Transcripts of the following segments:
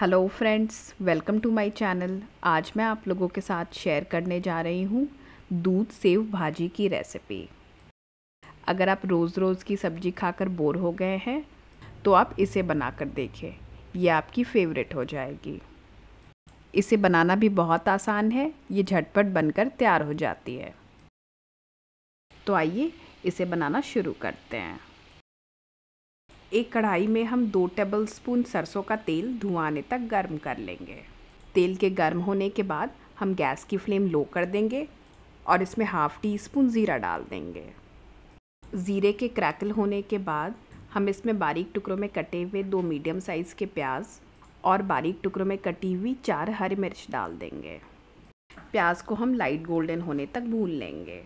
hello friends welcome to my channel आज मैं आप लोगों के साथ शेयर करने जा रही हूँ दूध सेव भाजी की रेसिपी अगर आप रोज़ रोज़ की सब्ज़ी खाकर बोर हो गए हैं तो आप इसे बना कर देखें ये आपकी फेवरेट हो जाएगी इसे बनाना भी बहुत आसान है ये झटपट बनकर तैयार हो जाती है तो आइए इसे बनाना शुरू करते हैं एक कढ़ाई में हम दो टेबलस्पून सरसों का तेल धुआने तक गर्म कर लेंगे तेल के गर्म होने के बाद हम गैस की फ्लेम लो कर देंगे और इसमें हाफ़ टी स्पून ज़ीरा डाल देंगे ज़ीरे के क्रैकल होने के बाद हम इसमें बारीक टुकड़ों में कटे हुए दो मीडियम साइज़ के प्याज और बारीक टुकड़ों में कटी हुई चार हरी मिर्च डाल देंगे प्याज को हम लाइट गोल्डन होने तक भून लेंगे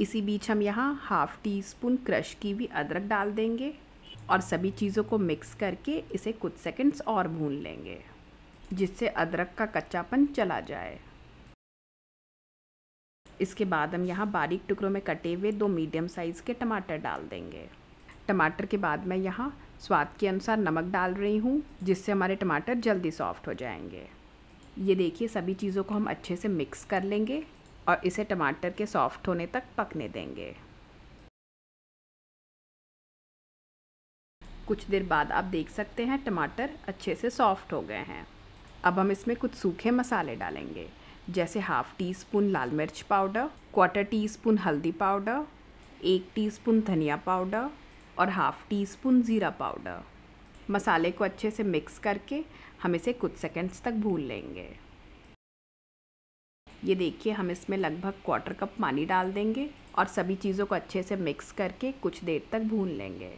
इसी बीच हम यहाँ हाफ़ टी स्पून क्रश की भी अदरक डाल देंगे और सभी चीज़ों को मिक्स करके इसे कुछ सेकंड्स और भून लेंगे जिससे अदरक का कच्चापन चला जाए इसके बाद हम यहाँ बारीक टुकड़ों में कटे हुए दो मीडियम साइज़ के टमाटर डाल देंगे टमाटर के बाद मैं यहाँ स्वाद के अनुसार नमक डाल रही हूँ जिससे हमारे टमाटर जल्दी सॉफ्ट हो जाएंगे ये देखिए सभी चीज़ों को हम अच्छे से मिक्स कर लेंगे और इसे टमाटर के सॉफ्ट होने तक पकने देंगे कुछ देर बाद आप देख सकते हैं टमाटर अच्छे से सॉफ्ट हो गए हैं अब हम इसमें कुछ सूखे मसाले डालेंगे जैसे हाफ़ टी स्पून लाल मिर्च पाउडर क्वार्टर टी स्पून हल्दी पाउडर एक टी स्पून धनिया पाउडर और हाफ़ टी स्पून ज़ीरा पाउडर मसाले को अच्छे से मिक्स करके हम इसे कुछ सेकंड्स तक भून लेंगे ये देखिए हम इसमें लगभग क्वार्टर कप पानी डाल देंगे और सभी चीज़ों को अच्छे से मिक्स करके कुछ देर तक भून लेंगे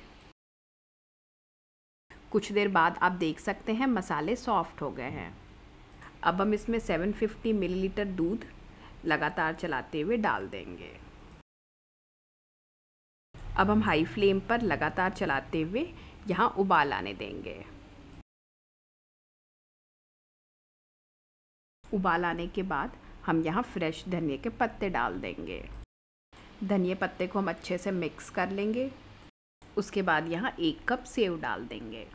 कुछ देर बाद आप देख सकते हैं मसाले सॉफ्ट हो गए हैं अब हम इसमें 750 मिलीलीटर दूध लगातार चलाते हुए डाल देंगे अब हम हाई फ्लेम पर लगातार चलाते हुए यहाँ उबाल आने देंगे उबाल आने के बाद हम यहाँ फ्रेश धनिए के पत्ते डाल देंगे धनिए पत्ते को हम अच्छे से मिक्स कर लेंगे उसके बाद यहाँ एक कप सेव डाल देंगे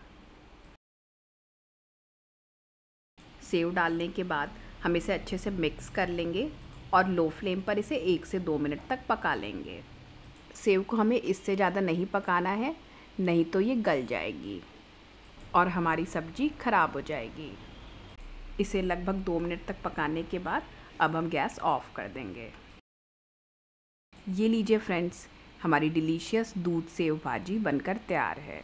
सेव डालने के बाद हम इसे अच्छे से मिक्स कर लेंगे और लो फ्लेम पर इसे एक से दो मिनट तक पका लेंगे सेव को हमें इससे ज़्यादा नहीं पकाना है नहीं तो ये गल जाएगी और हमारी सब्ज़ी ख़राब हो जाएगी इसे लगभग दो मिनट तक पकाने के बाद अब हम गैस ऑफ कर देंगे ये लीजिए फ्रेंड्स हमारी डिलीशियस दूध सेव भाजी बनकर तैयार है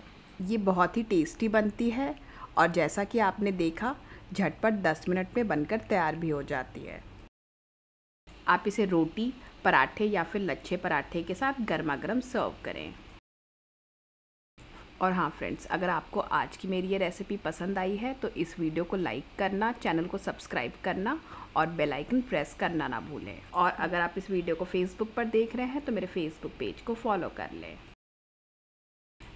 ये बहुत ही टेस्टी बनती है और जैसा कि आपने देखा झटपट 10 मिनट में बनकर तैयार भी हो जाती है आप इसे रोटी पराठे या फिर लच्छे पराठे के साथ गर्मा गर्म सर्व करें और हाँ फ्रेंड्स अगर आपको आज की मेरी ये रेसिपी पसंद आई है तो इस वीडियो को लाइक करना चैनल को सब्सक्राइब करना और बेल आइकन प्रेस करना ना भूलें और अगर आप इस वीडियो को फेसबुक पर देख रहे हैं तो मेरे फेसबुक पेज को फॉलो कर लें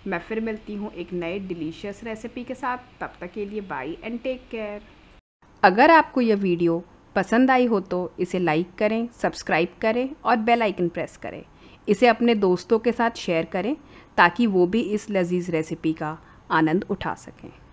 मैं फिर मिलती हूँ एक नए डिलीशियस रेसिपी के साथ तब तक के लिए बाय एंड टेक केयर अगर आपको यह वीडियो पसंद आई हो तो इसे लाइक करें सब्सक्राइब करें और बेल आइकन प्रेस करें इसे अपने दोस्तों के साथ शेयर करें ताकि वो भी इस लजीज रेसिपी का आनंद उठा सकें